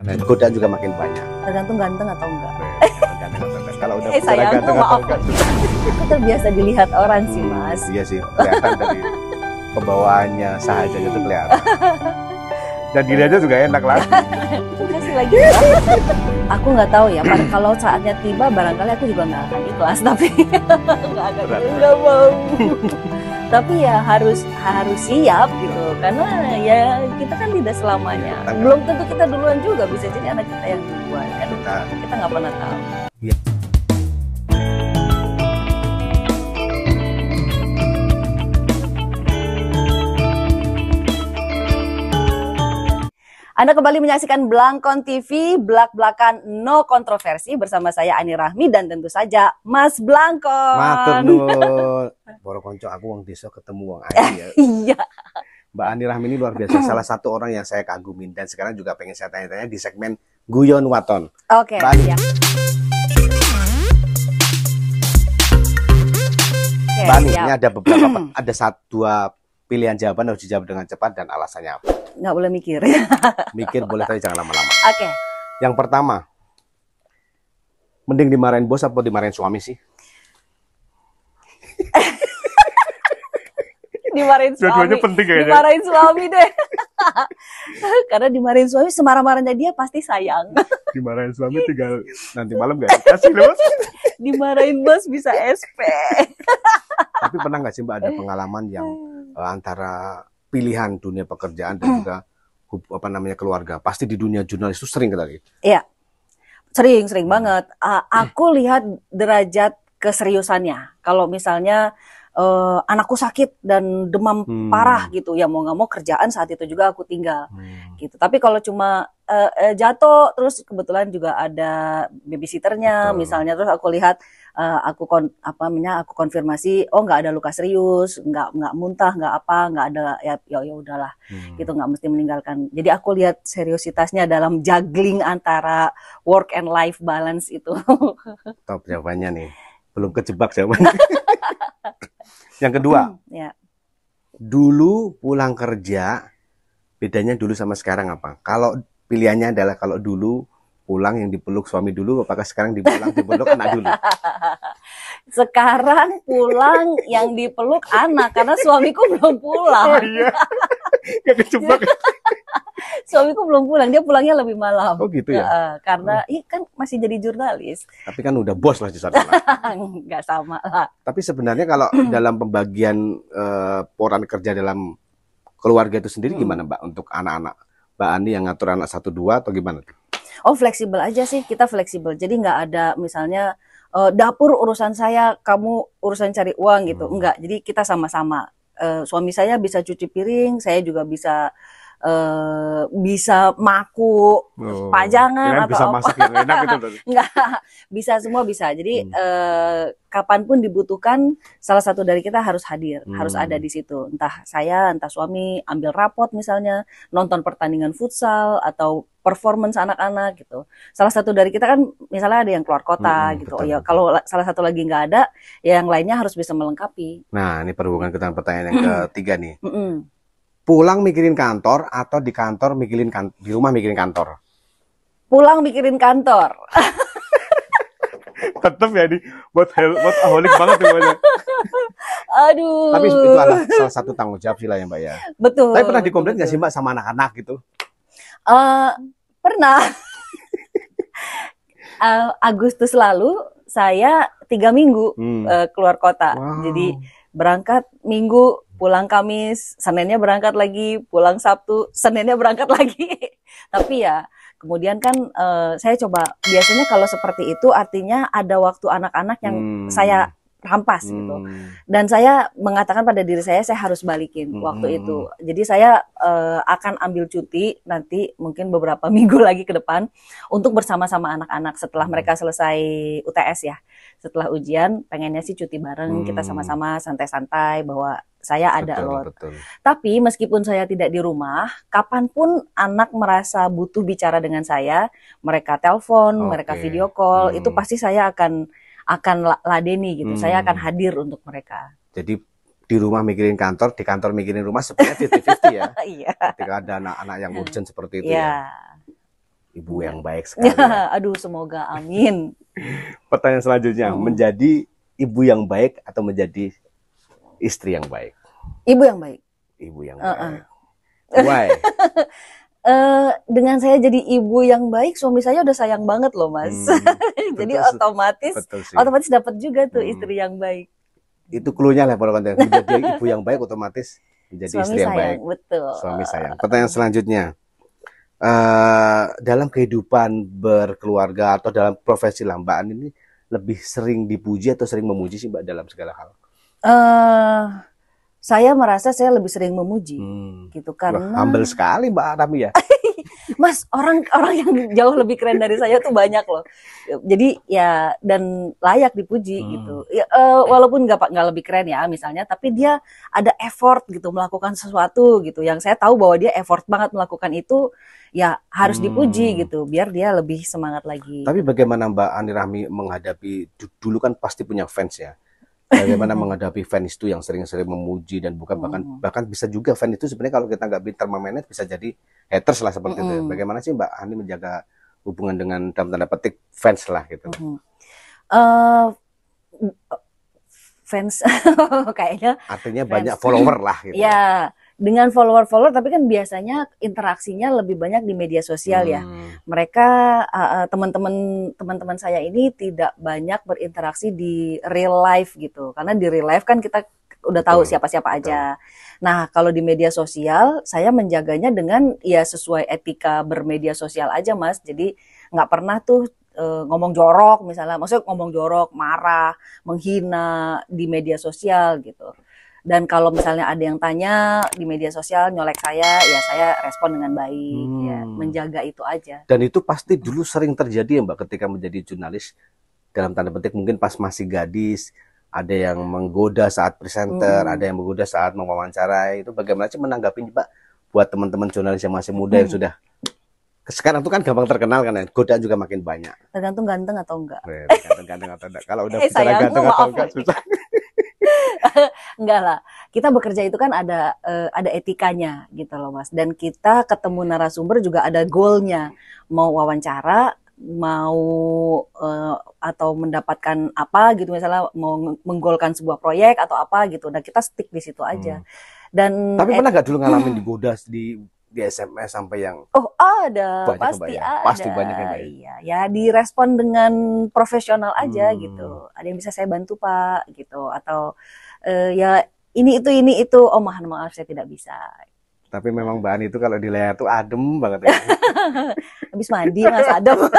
Kuda godaan juga makin banyak. Tergantung ganteng atau enggak. Kalau udah eh, sayang ganteng maaf. atau enggak. itu terbiasa dilihat orang sih, hmm, Mas. Iya sih, kelihatan dari pembawaannya, saja itu kelihatan. Dan dilihatnya juga enak lah. Kasih lagi. aku nggak tahu ya, kalau saatnya tiba barangkali aku juga nggak akan ikhlas, tapi nggak akan, nggak mau tapi ya harus harus siap gitu karena ya kita kan tidak selamanya iya, belum tentu kita duluan juga bisa jadi anak kita yang duluan kan kita nggak pernah tahu iya. Anda kembali menyaksikan Blangkon TV, belak-belakan no kontroversi bersama saya Ani Rahmi dan tentu saja Mas Blangkon. Matur nuwun. Boro konco aku wong desa ketemu wong ya. iya. Mbak Ani Rahmi ini luar biasa salah satu orang yang saya kagumin dan sekarang juga pengen saya tanya-tanya di segmen Guyon Waton. Oke. Okay, Mbak ya. Mbak okay, ini ada beberapa ada satu dua pilihan jawaban harus dijawab dengan cepat dan alasannya apa? Nggak boleh mikir. mikir boleh tapi jangan lama-lama. Oke. Okay. Yang pertama, mending dimarahin bos atau dimarahin suami sih? dimarahin suami. Dua-duanya penting kayaknya. Dimarahin suami deh. Karena dimarahin suami semarah-marahnya dia pasti sayang. dimarahin suami tinggal nanti malam gak dikasih bos. dimarahin bos bisa SP. Tapi pernah gak sih Mbak ada pengalaman yang Eh, antara pilihan dunia pekerjaan dan hmm. juga apa namanya keluarga. Pasti di dunia jurnalis itu sering kali. Iya. Sering, sering hmm. banget. Uh, aku lihat derajat keseriusannya. Kalau misalnya uh, anakku sakit dan demam hmm. parah gitu ya mau nggak mau kerjaan saat itu juga aku tinggal hmm. gitu tapi kalau cuma uh, jatuh terus kebetulan juga ada babysitternya Betul. misalnya terus aku lihat uh, aku kon, apa namanya aku konfirmasi oh nggak ada luka serius nggak nggak muntah nggak apa nggak ada ya ya, ya udahlah hmm. gitu nggak mesti meninggalkan jadi aku lihat seriusitasnya dalam juggling antara work and life balance itu top jawabannya nih belum kejebak jawabannya yang kedua hmm, ya. dulu pulang kerja bedanya dulu sama sekarang apa kalau pilihannya adalah kalau dulu pulang yang dipeluk suami dulu apakah sekarang dipulang dipeluk anak dulu sekarang pulang yang dipeluk anak karena suamiku belum pulang oh, iya. suamiku belum pulang dia pulangnya lebih malam oh gitu ya, uh, karena hmm. kan masih jadi jurnalis tapi kan udah bos lah di sana nggak sama lah tapi sebenarnya kalau dalam pembagian uh, eh, poran kerja dalam keluarga itu sendiri hmm. gimana mbak untuk anak-anak mbak Ani yang ngatur anak satu dua atau gimana oh fleksibel aja sih kita fleksibel jadi nggak ada misalnya uh, dapur urusan saya kamu urusan cari uang gitu hmm. nggak jadi kita sama-sama uh, suami saya bisa cuci piring saya juga bisa Uh, bisa maku oh, pajangan atau bisa apa. masak ya. enak gitu nggak bisa semua bisa jadi hmm. uh, kapanpun dibutuhkan salah satu dari kita harus hadir hmm. harus ada hmm. di situ entah saya entah suami ambil rapot misalnya nonton pertandingan futsal atau performance anak-anak gitu. Salah satu dari kita kan misalnya ada yang keluar kota hmm, gitu. Oh ya kalau salah satu lagi nggak ada, ya yang lainnya harus bisa melengkapi. Nah, ini perhubungan kita pertanyaan yang ketiga nih. Pulang mikirin kantor atau di kantor mikirin kan di rumah mikirin kantor? Pulang mikirin kantor. Tetep ya di buat hel buat aholik banget tuh banyak. Aduh. Tapi itu salah satu tanggung jawab sih lah ya Mbak ya. Betul. Tapi pernah dikomplain nggak sih Mbak sama anak-anak gitu? Uh, pernah. uh, Agustus lalu saya tiga minggu hmm. uh, keluar kota. Wow. Jadi berangkat minggu, pulang Kamis, Seninnya berangkat lagi, pulang Sabtu, Seninnya berangkat lagi. Tapi ya kemudian kan uh, saya coba biasanya kalau seperti itu artinya ada waktu anak-anak yang hmm. saya rampas gitu. hmm. gitu. Dan saya mengatakan pada diri saya saya harus balikin hmm. waktu itu. Jadi saya uh, akan ambil cuti nanti mungkin beberapa minggu lagi ke depan untuk bersama-sama anak-anak setelah hmm. mereka selesai UTS ya. Setelah ujian pengennya sih cuti bareng hmm. kita sama-sama santai-santai bahwa saya ada betul, Betul. Tapi meskipun saya tidak di rumah, kapanpun anak merasa butuh bicara dengan saya, mereka telepon, okay. mereka video call, hmm. itu pasti saya akan akan ladeni gitu. Hmm. Saya akan hmm. hadir untuk mereka. Jadi di rumah mikirin kantor, di kantor mikirin rumah sebenarnya 50-50 ya. Iya. Ketika ada anak-anak yang urgent seperti itu yeah. Ya. Ibu iya. yang baik sekali. Ya. Aduh, semoga amin. Pertanyaan selanjutnya, hmm. menjadi ibu yang baik atau menjadi istri yang baik? Ibu yang baik. Ibu yang uh -uh. baik. Why? uh, dengan saya jadi ibu yang baik, suami saya udah sayang banget loh mas. Hmm, jadi otomatis, otomatis dapat juga tuh hmm. istri yang baik. Itu klunya lah para konten. Jadi ibu yang baik otomatis jadi suami istri sayang, yang baik. Betul. Suami sayang. Pertanyaan selanjutnya. Uh, dalam kehidupan berkeluarga atau dalam profesi lambaan ini lebih sering dipuji atau sering memuji sih Mbak dalam segala hal? Uh, saya merasa saya lebih sering memuji hmm. gitu karena Wah, humble sekali Mbak Rami ya. Mas, orang orang yang jauh lebih keren dari saya tuh banyak loh. Jadi ya dan layak dipuji hmm. gitu. Ya, uh, walaupun nggak nggak lebih keren ya misalnya, tapi dia ada effort gitu melakukan sesuatu gitu. Yang saya tahu bahwa dia effort banget melakukan itu, ya harus hmm. dipuji gitu. Biar dia lebih semangat lagi. Tapi bagaimana Mbak Ani Rahmi menghadapi dulu kan pasti punya fans ya bagaimana menghadapi fans itu yang sering-sering memuji dan bukan hmm. bahkan bahkan bisa juga fans itu sebenarnya kalau kita nggak pintar memanage bisa jadi haters lah seperti mm. itu. Ya. Hmm. Bagaimana sih Mbak Hani menjaga hubungan dengan dalam tanda petik fans lah gitu. Mm. Uh, fans kayaknya artinya banyak follower lah gitu. Ya dengan follower-follower tapi kan biasanya interaksinya lebih banyak di media sosial ya. hmm. ya. Mereka teman eh, eh, teman-teman teman-teman saya ini tidak banyak berinteraksi di real life gitu. Karena di real life kan kita udah tahu siapa-siapa aja. Betul. Nah, kalau di media sosial saya menjaganya dengan ya sesuai etika bermedia sosial aja, Mas. Jadi nggak pernah tuh eh, ngomong jorok misalnya, maksudnya ngomong jorok, marah, menghina di media sosial gitu dan kalau misalnya ada yang tanya di media sosial nyolek saya ya saya respon dengan baik ya. hmm. ya menjaga itu aja dan itu pasti dulu sering terjadi ya mbak ketika menjadi jurnalis dalam tanda petik mungkin pas masih gadis ada yang menggoda saat presenter hmm. ada yang menggoda saat mewawancarai itu bagaimana sih menanggapi mbak buat teman-teman jurnalis yang masih muda hmm. yang sudah sekarang tuh kan gampang terkenal kan ya godaan juga makin banyak tergantung ganteng atau enggak tergantung ganteng atau enggak kalau udah eh, bicara ganteng atau enggak susah enggak lah kita bekerja itu kan ada uh, ada etikanya gitu loh mas dan kita ketemu narasumber juga ada goalnya mau wawancara mau uh, atau mendapatkan apa gitu misalnya mau menggolkan sebuah proyek atau apa gitu Dan nah, kita stick di situ aja hmm. dan tapi pernah nggak dulu ngalamin digoda di di SMS sampai yang oh ada banyak pasti ada pasti banyak yang baik. iya ya direspon dengan profesional aja hmm. gitu ada yang bisa saya bantu pak gitu atau uh, ya ini itu ini itu oh mohon maaf saya tidak bisa tapi memang bahan itu kalau di layar tuh adem banget ya. Habis mandi Mas adem.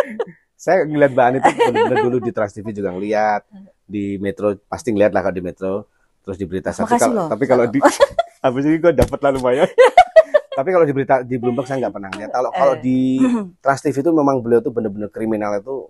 saya ngeliat bahan itu bener dulu di Trans TV juga ngeliat di Metro pasti ngeliat lah kalau di Metro terus di berita Tapi, kalau, loh. tapi kalau di habis ini gue dapat lah lumayan. tapi kalau di berita di Bloomberg saya nggak pernah ngeliat. Kalau kalau eh. di Trans TV itu memang beliau tuh bener-bener kriminal itu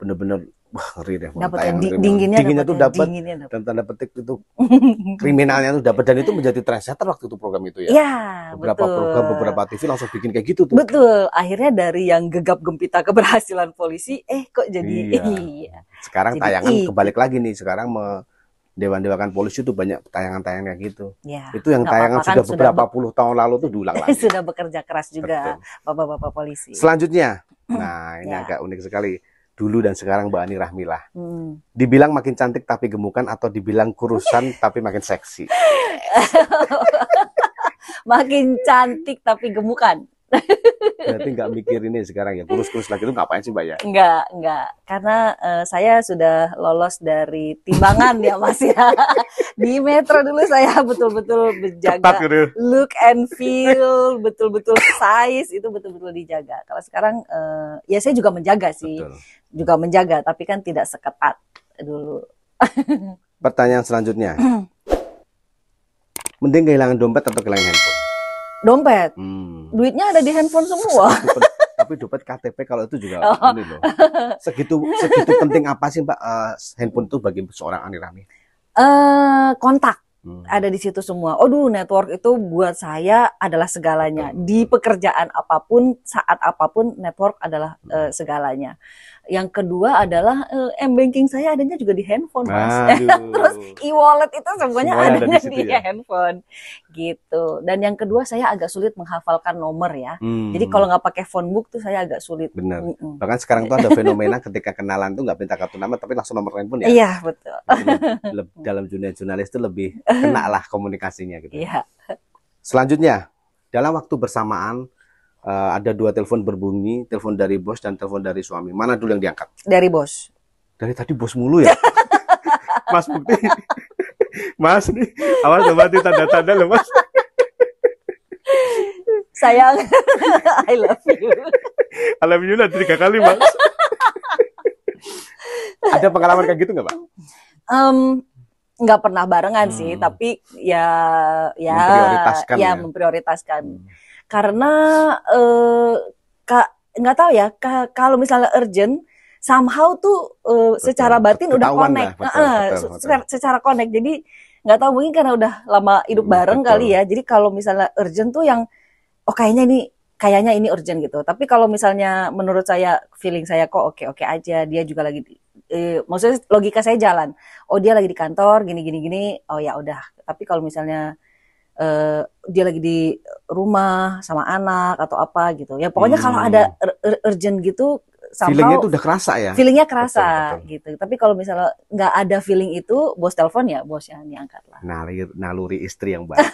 bener-bener wah ngeri deh dapet yang di, dinginnya, dinginnya tuh ya, dapat dan tanda petik itu kriminalnya tuh dapat dan itu menjadi trendsetter waktu itu program itu ya, ya beberapa betul. program beberapa TV langsung bikin kayak gitu tuh betul akhirnya dari yang gegap gempita keberhasilan polisi eh kok jadi iya. iya. sekarang jadi, tayangan kebalik lagi nih sekarang me, Dewan Dewakan Polisi itu banyak tayangan-tayangan gitu. Ya, itu yang tayangan sudah beberapa sudah puluh tahun lalu tuh dulang lagi. sudah bekerja keras juga bapak-bapak polisi. Selanjutnya, hmm. nah ini ya. agak unik sekali dulu dan sekarang Mbak Ani Rahmilah. Hmm. Dibilang makin cantik tapi gemukan atau dibilang kurusan tapi makin seksi. makin cantik tapi gemukan. Berarti nggak mikir ini sekarang ya kurus-kurus lagi itu ngapain sih mbak ya? Nggak, nggak. Karena uh, saya sudah lolos dari timbangan ya mas ya. Di metro dulu saya betul-betul menjaga Ketak, gitu. look and feel, betul-betul size itu betul-betul dijaga. Kalau sekarang uh, ya saya juga menjaga sih, betul. juga menjaga, tapi kan tidak seketat dulu. Pertanyaan selanjutnya. Mending kehilangan dompet atau kehilangan handphone? dompet hmm. duitnya ada di handphone semua tapi dompet KTP kalau itu juga oh. loh. segitu segitu penting apa sih mbak uh, handphone itu bagi seorang Anirani uh, eh, kontak hmm. ada di situ semua. Oh dulu network itu buat saya adalah segalanya. Di pekerjaan apapun, saat apapun, network adalah uh, segalanya. Yang kedua adalah uh, eh, m-banking saya adanya juga di handphone, Mas. Terus e-wallet itu semuanya, semuanya adanya ada di, di ya? handphone. Gitu. Dan yang kedua saya agak sulit menghafalkan nomor ya. Hmm. Jadi kalau nggak pakai phone book tuh saya agak sulit. Benar. Mm -mm. Bahkan sekarang tuh ada fenomena ketika kenalan tuh nggak minta kartu nama tapi langsung nomor handphone ya. Iya, betul. Dalam dunia jurnalis itu lebih kena lah komunikasinya gitu. Ya. Iya. Selanjutnya, dalam waktu bersamaan uh, ada dua telepon berbunyi, telepon dari bos dan telepon dari suami. Mana dulu yang diangkat? Dari bos. Dari tadi bos mulu ya. mas Bukti. mas nih, awas loh tanda-tanda loh Mas. Sayang, I love you. I love you lah tiga kali Mas. ada pengalaman kayak gitu nggak Pak? Um, nggak pernah barengan hmm. sih, tapi ya ya memprioritaskan ya, ya. memprioritaskan. Hmm karena eh, nggak tahu ya kalau misalnya urgent somehow tuh uh, secara batin udah connect lah, betul, uh, betul, betul, Secara, connect jadi nggak tahu mungkin karena udah lama hidup hmm, bareng betul. kali ya jadi kalau misalnya urgent tuh yang oh kayaknya ini kayaknya ini urgent gitu tapi kalau misalnya menurut saya feeling saya kok oke oke aja dia juga lagi eh, maksudnya logika saya jalan oh dia lagi di kantor gini gini gini oh ya udah tapi kalau misalnya uh, dia lagi di rumah sama anak atau apa gitu. Ya pokoknya hmm. kalau ada urgent gitu somehow, feelingnya itu udah kerasa ya. Feelingnya kerasa betul, betul. gitu. Tapi kalau misalnya nggak ada feeling itu, bos telepon ya bos yang diangkat lah. Naluri, naluri istri yang baik.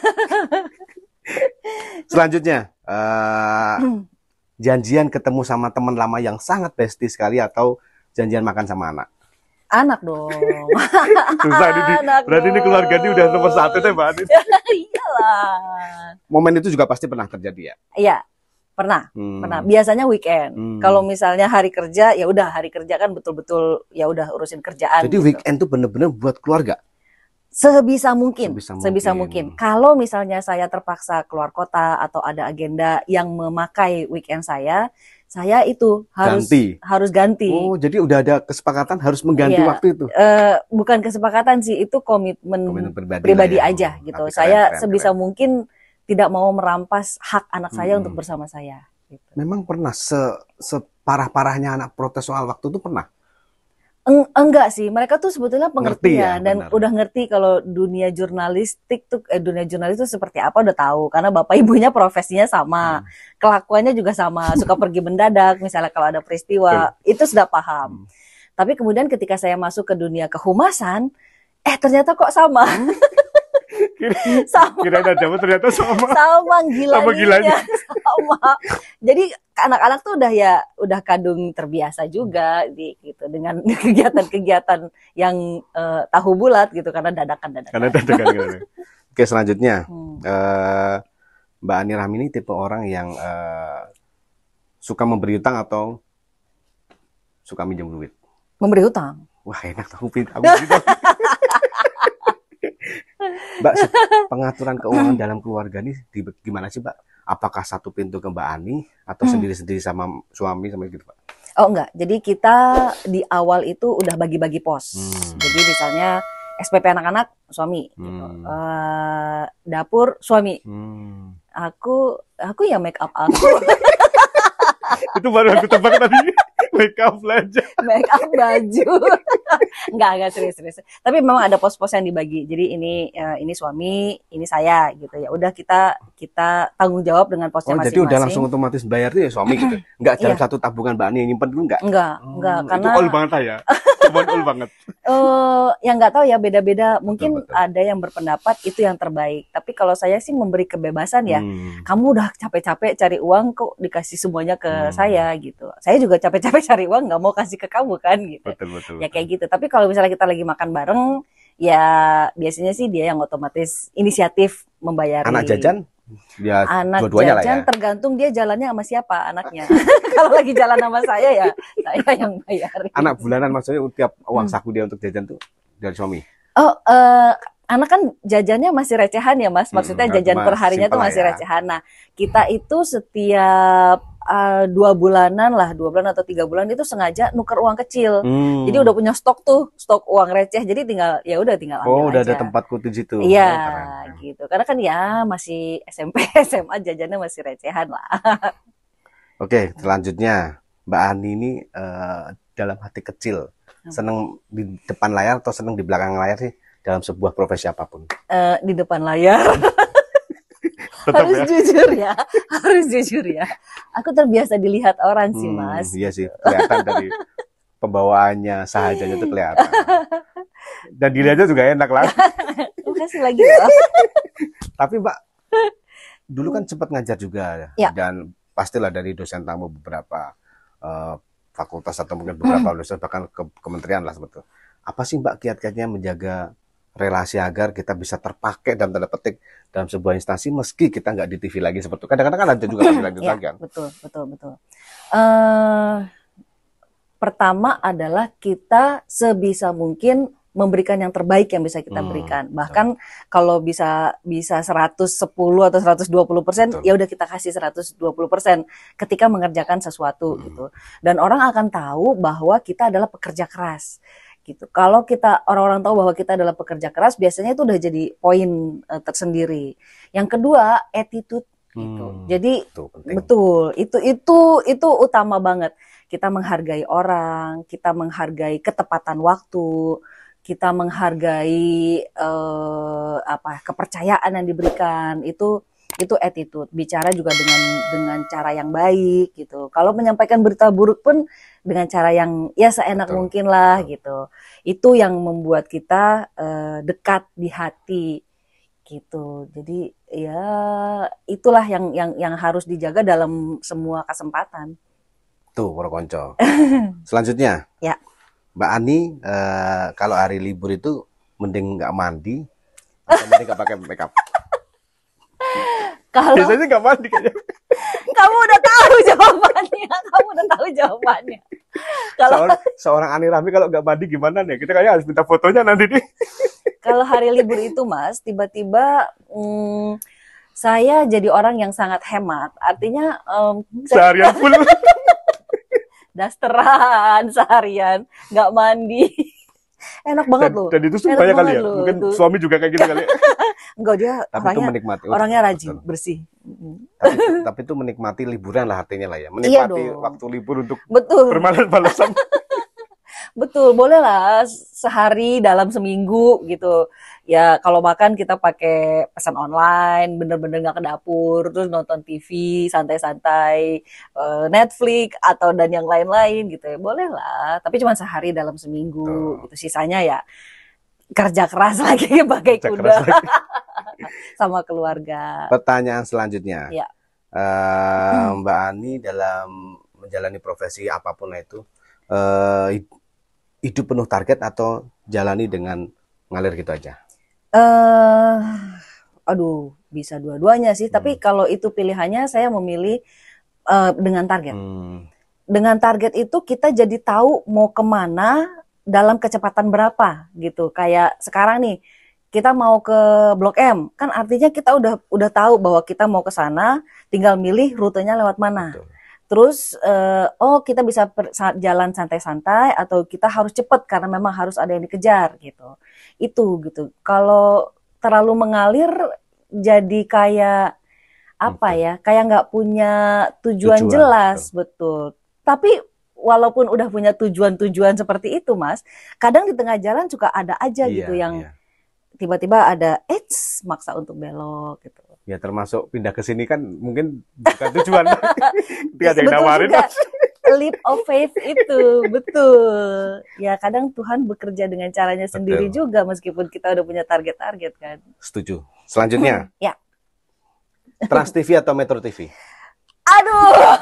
Selanjutnya, uh, hmm. janjian ketemu sama teman lama yang sangat bestie sekali atau janjian makan sama anak. Anak dong. Susah ini. berarti dong. ini keluarga ini udah nomor satu deh Mbak Anis. Iyalah. Momen itu juga pasti pernah terjadi ya? Iya. Pernah, hmm. pernah. Biasanya weekend. Hmm. Kalau misalnya hari kerja, ya udah hari kerja kan betul-betul ya udah urusin kerjaan. Jadi gitu. weekend tuh bener-bener buat keluarga. Sebisa mungkin, sebisa mungkin. Sebisa mungkin. Kalau misalnya saya terpaksa keluar kota atau ada agenda yang memakai weekend saya, saya itu harus ganti. harus ganti. Oh, jadi udah ada kesepakatan harus mengganti iya. waktu itu. Uh, bukan kesepakatan sih, itu komitmen, komitmen pribadi, pribadi ya. aja oh, gitu. Tapi saya keren, sebisa keren. mungkin tidak mau merampas hak anak hmm. saya untuk bersama saya. Gitu. Memang pernah se separah-parahnya anak protes soal waktu itu pernah? Eng, enggak sih, mereka tuh sebetulnya ya, pengertian ya, dan bener. udah ngerti kalau dunia jurnalistik tuh eh, dunia jurnalis tuh seperti apa udah tahu karena bapak ibunya profesinya sama, hmm. kelakuannya juga sama, suka pergi mendadak misalnya kalau ada peristiwa, itu sudah paham. Hmm. Tapi kemudian ketika saya masuk ke dunia kehumasan, eh ternyata kok sama. Hmm. kira sama kira jamu ternyata sama sama gilanya sama, gilanya. sama. jadi anak-anak tuh udah ya udah kadung terbiasa juga di gitu dengan kegiatan-kegiatan yang uh, tahu bulat gitu karena dadakan dadakan karena dadakan oke selanjutnya hmm. uh, Mbak Ani Rahmi ini tipe orang yang uh, suka memberi utang atau suka minjem duit memberi utang wah enak tahu aku Mbak, pengaturan keuangan dalam keluarga ini gimana sih, Mbak? Apakah satu pintu ke Mbak Ani atau hmm. sendiri-sendiri hmm. sama suami sama gitu, Pak? Oh, enggak. Jadi kita di awal itu udah bagi-bagi pos. Hmm. Jadi misalnya SPP anak-anak suami, gitu. hmm. gitu. uh, dapur suami. Hmm. Aku aku ya make up aku. itu baru aku tebak tadi make up belanja up baju nggak nggak serius serius tapi memang ada pos-pos yang dibagi jadi ini uh, ini suami ini saya gitu ya udah kita kita tanggung jawab dengan posnya masing masing Oh jadi udah langsung otomatis bayar tuh ya suami gitu nggak dalam iya. satu tabungan mbak Ani yang nyimpen dulu nggak nggak hmm, oh, nggak karena itu all banget ya Common banget. Uh, yang nggak tahu ya beda-beda. Mungkin betul, betul. ada yang berpendapat itu yang terbaik. Tapi kalau saya sih memberi kebebasan ya. Hmm. Kamu udah capek-capek cari uang kok dikasih semuanya ke hmm. saya gitu. Saya juga capek-capek cari uang nggak mau kasih ke kamu kan gitu. betul, betul. Ya kayak gitu. Tapi kalau misalnya kita lagi makan bareng, ya biasanya sih dia yang otomatis inisiatif membayar. Anak jajan? Ya, anak dua jajan ya. tergantung dia jalannya sama siapa anaknya. Kalau lagi jalan sama saya ya saya yang bayar Anak bulanan maksudnya tiap uang saku dia untuk jajan tuh dari suami. Oh, uh, anak kan jajannya masih recehan ya Mas. Maksudnya hmm, jajan perharinya tuh masih ya. recehan. Nah, kita itu setiap uh, dua bulanan lah dua bulan atau tiga bulan itu sengaja nuker uang kecil hmm. jadi udah punya stok tuh stok uang receh jadi tinggal ya udah tinggal oh, ambil oh udah aja. ada tempat di situ iya gitu karena kan ya masih SMP SMA jajannya masih recehan lah oke selanjutnya Mbak Ani ini uh, dalam hati kecil hmm. seneng di depan layar atau seneng di belakang layar sih dalam sebuah profesi apapun uh, di depan layar Tetap harus ya. jujur ya, harus jujur ya. Aku terbiasa dilihat orang sih, hmm, Mas. Iya sih, kelihatan dari pembawaannya, sahajanya itu kelihatan. Dan dilihatnya juga enak lah. Makasih lagi loh. Tapi Mbak, dulu kan cepat hmm. ngajar juga ya. dan pastilah dari dosen tamu beberapa uh, fakultas atau mungkin beberapa dosen bahkan ke kementerian lah sebetulnya. Apa sih Mbak kiat-kiatnya menjaga relasi agar kita bisa terpakai dalam tanda petik dalam sebuah instansi meski kita nggak di TV lagi seperti itu. Kadang-kadang kan ada juga lagi ya, kan. Betul, betul, betul. Uh, pertama adalah kita sebisa mungkin memberikan yang terbaik yang bisa kita hmm, berikan. Bahkan betul. kalau bisa bisa 110 atau 120 persen, ya udah kita kasih 120 persen ketika mengerjakan sesuatu hmm. gitu. Dan orang akan tahu bahwa kita adalah pekerja keras gitu. Kalau kita orang-orang tahu bahwa kita adalah pekerja keras, biasanya itu udah jadi poin uh, tersendiri. Yang kedua, attitude gitu. Hmm, jadi itu betul, itu itu itu utama banget. Kita menghargai orang, kita menghargai ketepatan waktu, kita menghargai uh, apa kepercayaan yang diberikan itu itu attitude bicara juga dengan dengan cara yang baik gitu kalau menyampaikan berita buruk pun dengan cara yang ya seenak Betul. mungkin lah gitu. Itu yang membuat kita uh, dekat di hati gitu. Jadi ya itulah yang yang yang harus dijaga dalam semua kesempatan. Tuh, para konco. Selanjutnya. Ya. Mbak Ani, uh, kalau hari libur itu mending nggak mandi atau mending nggak pakai makeup? kalau biasanya nggak mandi kayaknya. Kamu udah tahu jawabannya. Kamu udah tahu jawabannya kalau seorang, seorang Ani Rami kalau nggak mandi gimana nih? Kita kayaknya harus minta fotonya nanti nih. kalau hari libur itu, Mas, tiba-tiba hmm, saya jadi orang yang sangat hemat. Artinya um, seharian full. dasteran seharian, nggak mandi enak banget loh. Dan itu banyak kali ya. Loh, Mungkin suami juga kayak gitu kali. Ya? Enggak dia orangnya, menikmati. Oh, orangnya rajin, bersih. Tapi, itu menikmati liburan lah artinya lah ya. Iya menikmati waktu libur untuk betul. bermalas betul, boleh lah sehari dalam seminggu gitu ya kalau makan kita pakai pesan online bener-bener nggak ke dapur terus nonton TV santai-santai uh, Netflix atau dan yang lain-lain gitu ya boleh lah tapi cuma sehari dalam seminggu oh. gitu sisanya ya kerja keras lagi pakai kerja kuda lagi. sama keluarga pertanyaan selanjutnya ya. uh, hmm. Mbak Ani dalam menjalani profesi apapun itu uh, hidup penuh target atau jalani dengan ngalir gitu aja? uh, aduh bisa dua-duanya sih. Hmm. Tapi kalau itu pilihannya saya memilih uh, dengan target. Hmm. Dengan target itu kita jadi tahu mau kemana dalam kecepatan berapa gitu. Kayak sekarang nih kita mau ke Blok M kan artinya kita udah udah tahu bahwa kita mau ke sana tinggal milih rutenya lewat mana Betul. terus uh, oh kita bisa per, jalan santai-santai atau kita harus cepat karena memang harus ada yang dikejar gitu itu gitu. Kalau terlalu mengalir jadi kayak apa ya? Kayak nggak punya tujuan, tujuan jelas, betul. Tapi walaupun udah punya tujuan-tujuan seperti itu, Mas, kadang di tengah jalan juga ada aja iya, gitu yang iya. tiba-tiba ada eits maksa untuk belok gitu. Ya termasuk pindah ke sini kan mungkin bukan tujuan. Tidak ada yang nawarin leap of faith itu betul ya kadang Tuhan bekerja dengan caranya sendiri juga meskipun kita udah punya target-target kan setuju selanjutnya hmm, ya Trans TV atau Metro TV aduh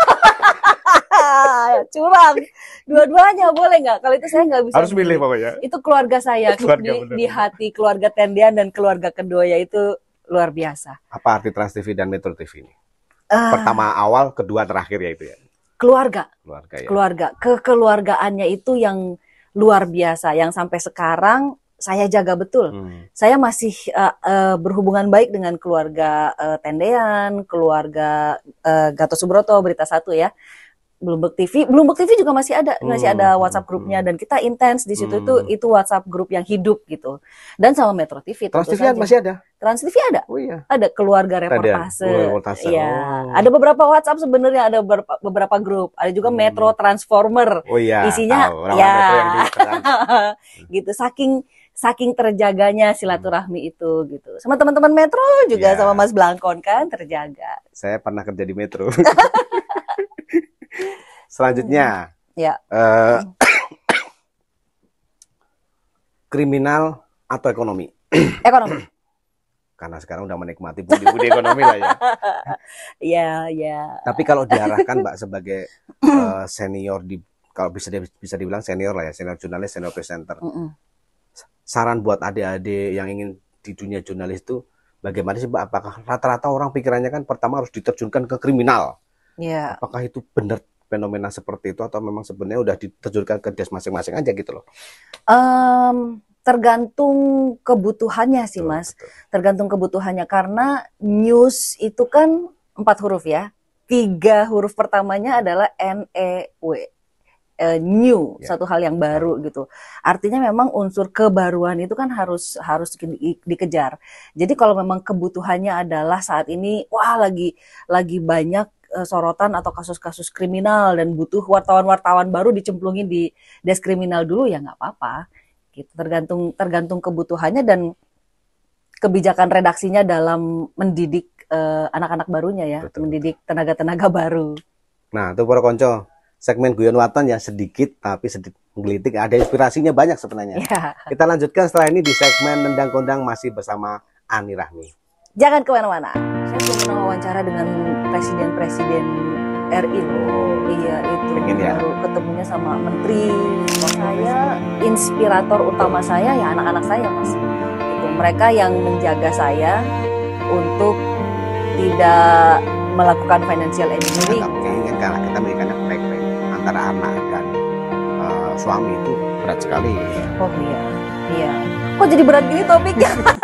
curang dua-duanya boleh nggak kalau itu saya nggak bisa harus milih pokoknya itu keluarga saya keluarga, di, di hati keluarga Tendian dan keluarga ya itu luar biasa apa arti Trans TV dan Metro TV ini uh, pertama awal kedua terakhir ya itu ya keluarga. Keluarga ya. Keluarga. Kekeluargaannya itu yang luar biasa yang sampai sekarang saya jaga betul. Hmm. Saya masih uh, uh, berhubungan baik dengan keluarga uh, Tendean, keluarga uh, Gatot Subroto Berita Satu ya. Bloomberg TV, Bloomberg TV juga masih ada, hmm. masih ada oh, WhatsApp hmm, grupnya hmm. dan kita intens di situ hmm. itu itu WhatsApp grup yang hidup gitu. Dan sama Metro TV. Trans TV masih ada. Trans TV ada. Oh iya. Ada keluarga reportase. Ada. Iya. Oh. Ada beberapa WhatsApp sebenarnya ada beberapa, beberapa grup. Ada juga hmm. Metro Transformer. Oh iya. Isinya oh, ya. gitu. Saking saking terjaganya silaturahmi hmm. itu gitu. Sama teman-teman Metro juga yeah. sama Mas Blangkon kan terjaga. Saya pernah kerja di Metro. Selanjutnya. Hmm. Ya. Uh, kriminal atau ekonomi? Ekonomi. Karena sekarang udah menikmati budi-budi ekonomi lah ya. ya iya. Tapi kalau diarahkan Mbak sebagai uh, senior di kalau bisa bisa dibilang senior lah ya, senior jurnalis, senior presenter. Mm -mm. Saran buat adik-adik yang ingin di dunia jurnalis itu bagaimana sih Mbak? Apakah rata-rata orang pikirannya kan pertama harus diterjunkan ke kriminal? Yeah. Apakah itu benar fenomena seperti itu atau memang sebenarnya udah diterjunkan ke desk masing-masing aja gitu loh? Um, tergantung kebutuhannya sih betul, mas, betul. tergantung kebutuhannya karena news itu kan empat huruf ya, tiga huruf pertamanya adalah N E W uh, new yeah. satu hal yang baru ya. gitu artinya memang unsur kebaruan itu kan harus harus di, dikejar jadi kalau memang kebutuhannya adalah saat ini wah lagi lagi banyak Eh, sorotan atau kasus-kasus kriminal dan butuh wartawan-wartawan baru dicemplungin di desk kriminal dulu ya nggak apa-apa gitu tergantung tergantung kebutuhannya dan kebijakan redaksinya dalam mendidik eh, anak-anak uh, barunya ya Betul. mendidik tenaga-tenaga baru nah itu para konco segmen guyon waton yang sedikit tapi sedikit menggelitik ada inspirasinya banyak sebenarnya ya. kita lanjutkan setelah ini di segmen nendang kondang masih bersama Ani Rahmi jangan kemana-mana kemarin gue pernah wawancara dengan presiden-presiden RI loh. Iya itu. Pengen ya. baru ketemunya sama menteri. Saya inspirator utama saya ya anak-anak saya mas. Itu mereka yang menjaga saya untuk tidak melakukan financial engineering. Kayaknya kalau kita berikan yang baik-baik antara anak dan uh, suami itu berat sekali. Oh iya, iya. Kok jadi berat gini topiknya?